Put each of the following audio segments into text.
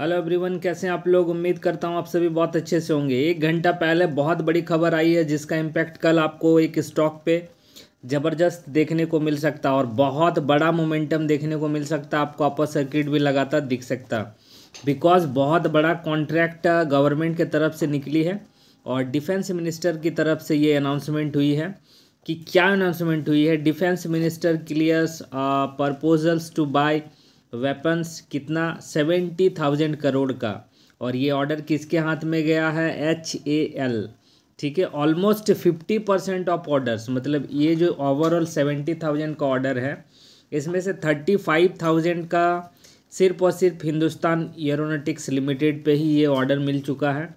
hello everyone कैसे हैं आप लोग उम्मीद करता हूं आप सभी बहुत अच्छे से होंगे एक घंटा पहले बहुत बड़ी खबर आई है जिसका इम्पैक्ट कल आपको एक स्टॉक पे ज़बरदस्त देखने को मिल सकता और बहुत बड़ा मोमेंटम देखने को मिल सकता आपको अपर सर्किट भी लगातार दिख सकता बिकॉज बहुत बड़ा कॉन्ट्रैक्ट गवर्नमेंट uh, के तरफ से निकली है और डिफेंस मिनिस्टर की तरफ से ये अनाउंसमेंट हुई है कि क्या अनाउंसमेंट हुई है defence minister clears proposals to buy weapons कितना सेवेंटी थाउजेंड करोड़ का और ये ऑर्डर किसके हाथ में गया है एच ए एल ठीक है almost fifty percent of orders मतलब ये जो ओवरऑल सेवेंटी थाउजेंड का ऑर्डर है इसमें से थर्टी फाइव थाउजेंड का सिर्फ और सिर्फ हिंदुस्तान एरोनोटिक्स लिमिटेड पे ही ये ऑर्डर मिल चुका है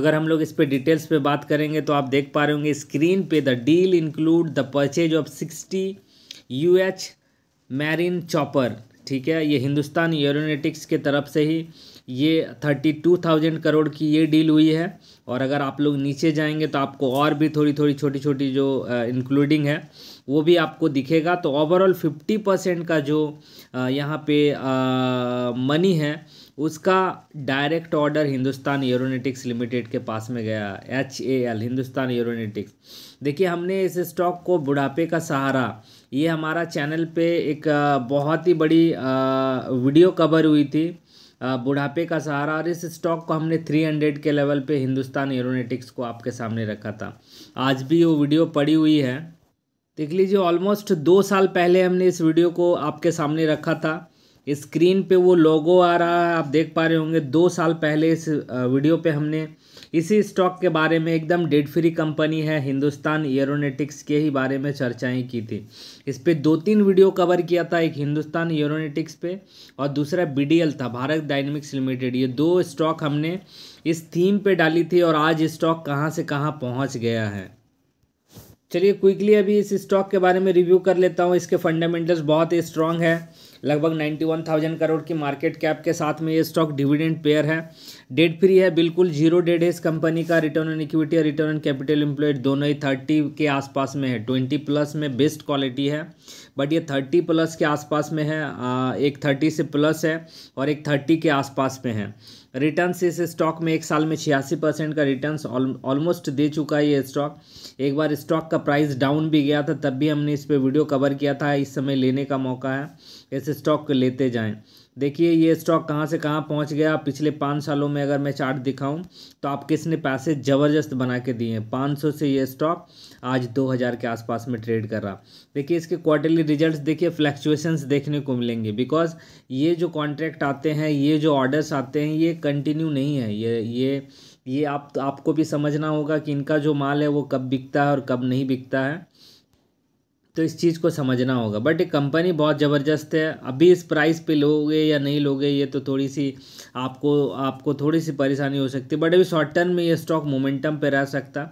अगर हम लोग इस पे डिटेल्स पे बात करेंगे तो आप देख पा रहे होंगे स्क्रीन पे the deal include the purchase of sixty U H marine chopper ठीक है ये हिंदुस्तान एरोनेटिक्स के तरफ से ही ये थर्टी टू थाउजेंड करोड़ की ये डील हुई है और अगर आप लोग नीचे जाएंगे तो आपको और भी थोड़ी थोड़ी छोटी छोटी जो इंक्लूडिंग है वो भी आपको दिखेगा तो ओवरऑल फिफ्टी परसेंट का जो यहाँ पे मनी है उसका direct order Hindustan aeronautics limited के पास में गया H A L Hindustan aeronautics देखिए हमने इस स्टॉक को बुढ़ापे का सहारा ये हमारा चैनल पे एक बहुत ही बड़ी वीडियो कवर हुई थी बुढ़ापे का सहारा और इस स्टॉक को हमने 300 के लेवल पे हिंदुस्तान एरोनेटिक्स को आपके सामने रखा था आज भी वो वीडियो पड़ी हुई है देख लीजिए ऑलमोस्ट दो साल पहले हमने इस वीडियो को आपके सामने रखा था स्क्रीन पे वो लोगो आ रहा है आप देख पा रहे होंगे दो साल पहले इस वीडियो पे हमने इसी स्टॉक के बारे में एकदम डेड फ्री कंपनी है हिंदुस्तान एयरोनेटिक्स के ही बारे में चर्चाएं की थी इस पर दो तीन वीडियो कवर किया था एक हिंदुस्तान एयरोनेटिक्स पे और दूसरा बी था भारत डायनेमिक्स लिमिटेड ये दो स्टॉक हमने इस थीम पे डाली थी और आज स्टॉक कहाँ से कहाँ पहुँच गया है चलिए क्विकली अभी इस स्टॉक के बारे में रिव्यू कर लेता हूँ इसके फंडामेंटल्स बहुत ही स्ट्रॉन्ग है लगभग 91,000 करोड़ की मार्केट कैप के साथ में ये स्टॉक डिविडेंड पेयर है डेट फ्री है बिल्कुल जीरो डेट है इस कंपनी का रिटर्न ऑन इक्विटी और रिटर्न ऑन कैपिटल एम्प्लॉयड दोनों ही थर्टी के आसपास में है ट्वेंटी प्लस में बेस्ट क्वालिटी है बट ये थर्टी प्लस के आसपास में है एक थर्टी से प्लस है और एक थर्टी के आसपास में है रिटर्न इस स्टॉक में एक साल में छियासी परसेंट का रिटर्न ऑलमोस्ट दे चुका है ये स्टॉक एक बार स्टॉक का प्राइस डाउन भी गया था तब भी हमने इस पर वीडियो कवर किया था इस समय लेने का मौका है इस स्टॉक को लेते जाएँ देखिए ये स्टॉक कहाँ से कहाँ पहुँच गया पिछले पाँच सालों में अगर मैं चार्ट दिखाऊँ तो आप किसने पैसे ज़बरदस्त बना के दिए हैं पाँच सौ से ये स्टॉक आज दो हज़ार के आसपास में ट्रेड कर रहा देखिए इसके क्वार्टरली रिजल्ट्स देखिए फ्लैक्चुएशंस देखने को मिलेंगे बिकॉज ये जो कॉन्ट्रैक्ट आते हैं ये जो ऑर्डर्स आते हैं ये कंटिन्यू नहीं है ये ये ये आप आपको भी समझना होगा कि इनका जो माल है वो कब बिकता है और कब नहीं बिकता है तो इस चीज़ को समझना होगा बट ये कंपनी बहुत ज़बरदस्त है अभी इस प्राइस पे लोगे या नहीं लोगे ये तो थोड़ी सी आपको आपको थोड़ी सी परेशानी हो सकती है बट अभी शॉर्ट टर्म में ये स्टॉक मोमेंटम पे रह सकता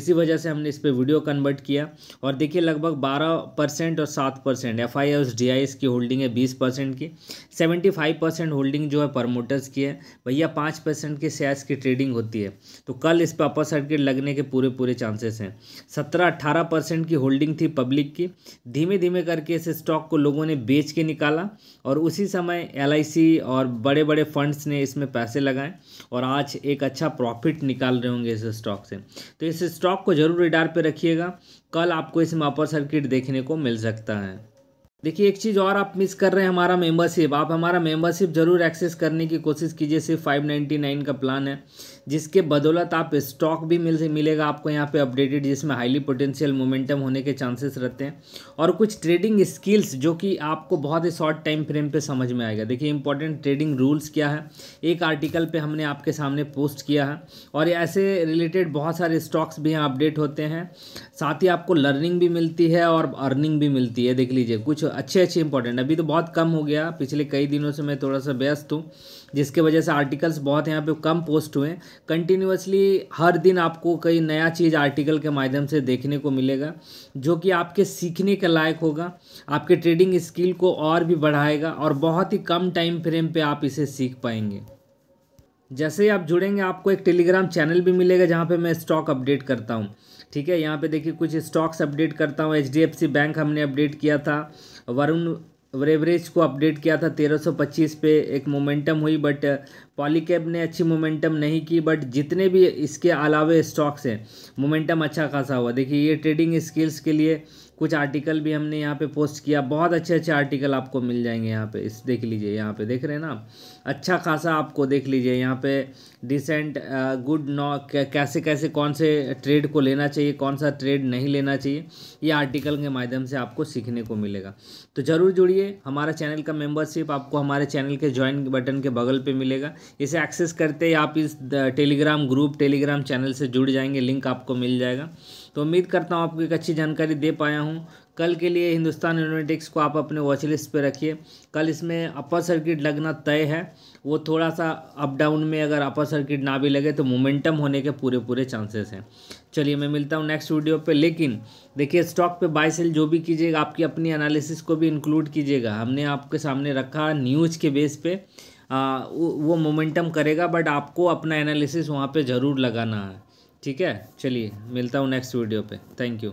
इसी वजह से हमने इस पर वीडियो कन्वर्ट किया और देखिए लगभग बारह परसेंट और सात percent F I S D I S की होल्डिंग है बीस परसेंट की सेवेंटी फाइव परसेंट होल्डिंग जो है प्रमोटर्स की है भैया पाँच परसेंट के शेयर्स की ट्रेडिंग होती है तो कल इस पर अपर सर्किट लगने के पूरे पूरे चांसेस हैं सत्रह अट्ठारह परसेंट की होल्डिंग थी पब्लिक की देखिए धीमे धीमे करके इस स्टॉक को लोगों ने बेच के निकाला और उसी समय एल और बड़े बड़े फंड्स ने इसमें पैसे लगाए और आज एक अच्छा प्रॉफिट निकाल रहे होंगे इस स्टॉक से तो इस स्टॉक को ज़रूर रिडार पर रखिएगा कल आपको इसमें अपर सर्किट देखने को मिल सकता है देखिए एक चीज़ और आप मिस कर रहे हैं हमारा मेंबरशिप आप हमारा मेंबरशिप जरूर एक्सेस करने की कोशिश कीजिए सिर्फ 599 का प्लान है जिसके बदौलत आप स्टॉक भी मिल मिलेगा आपको यहाँ पे अपडेटेड जिसमें हाईली पोटेंशियल मोमेंटम होने के चांसेस रहते हैं और कुछ ट्रेडिंग स्किल्स जो कि आपको बहुत ही शॉर्ट टाइम फ्रेम पर समझ में आएगा देखिए इंपॉर्टेंट ट्रेडिंग रूल्स क्या है एक आर्टिकल पर हमने आपके सामने पोस्ट किया है और ऐसे रिलेटेड बहुत सारे स्टॉक्स भी यहाँ अपडेट होते हैं साथ ही आपको लर्निंग भी मिलती है और अर्निंग भी मिलती है देख लीजिए कुछ अच्छे अच्छे इंपॉर्टेंट अभी तो बहुत कम हो गया पिछले कई दिनों से मैं थोड़ा सा व्यस्त हूँ जिसके वजह से आर्टिकल्स बहुत यहाँ पे कम पोस्ट हुए कंटिन्यूसली हर दिन आपको कई नया चीज़ आर्टिकल के माध्यम से देखने को मिलेगा जो कि आपके सीखने के लायक होगा आपके ट्रेडिंग स्किल को और भी बढ़ाएगा और बहुत ही कम टाइम फ्रेम पर आप इसे सीख पाएंगे जैसे ही आप जुड़ेंगे आपको एक टेलीग्राम चैनल भी मिलेगा जहाँ पे मैं स्टॉक अपडेट करता हूँ ठीक है यहाँ पे देखिए कुछ स्टॉक्स अपडेट करता हूँ एच बैंक हमने अपडेट किया था वरुण वरेवरेज को अपडेट किया था 1325 पे एक मोमेंटम हुई बट पॉलीकैब uh, ने अच्छी मोमेंटम नहीं की बट जितने भी इसके अलावे स्टॉक्स हैं मोमेंटम अच्छा खासा हुआ देखिए ये ट्रेडिंग स्किल्स के लिए कुछ आर्टिकल भी हमने यहाँ पे पोस्ट किया बहुत अच्छे अच्छे आर्टिकल आपको मिल जाएंगे यहाँ पे इस देख लीजिए यहाँ पे देख रहे हैं ना अच्छा खासा आपको देख लीजिए यहाँ पे डिसेंट गुड नॉ कैसे कैसे कौन से ट्रेड को लेना चाहिए कौन सा ट्रेड नहीं लेना चाहिए ये आर्टिकल के माध्यम से आपको सीखने को मिलेगा तो ज़रूर जुड़िए हमारा चैनल का मेम्बरशिप आपको हमारे चैनल के ज्वाइन बटन के बगल पर मिलेगा इसे एक्सेस करते ही आप इस टेलीग्राम ग्रुप टेलीग्राम चैनल से जुड़ जाएंगे लिंक आपको मिल जाएगा तो उम्मीद करता हूँ आपको एक अच्छी जानकारी दे पाया हूँ कल के लिए हिंदुस्तान यूनिटिक्स को आप अपने वॉच लिस्ट पर रखिए कल इसमें अपर सर्किट लगना तय है वो थोड़ा सा अप डाउन में अगर अपर सर्किट ना भी लगे तो मोमेंटम होने के पूरे पूरे चांसेस हैं चलिए मैं मिलता हूँ नेक्स्ट वीडियो पे लेकिन देखिए स्टॉक पे बाय सेल जो भी कीजिएगा आपकी अपनी एनालिसिस को भी इंक्लूड कीजिएगा हमने आपके सामने रखा न्यूज़ के बेस पर वो मोमेंटम करेगा बट आपको अपना एनालिसिस वहाँ पर ज़रूर लगाना है ठीक है चलिए मिलता हूँ नेक्स्ट वीडियो पे थैंक यू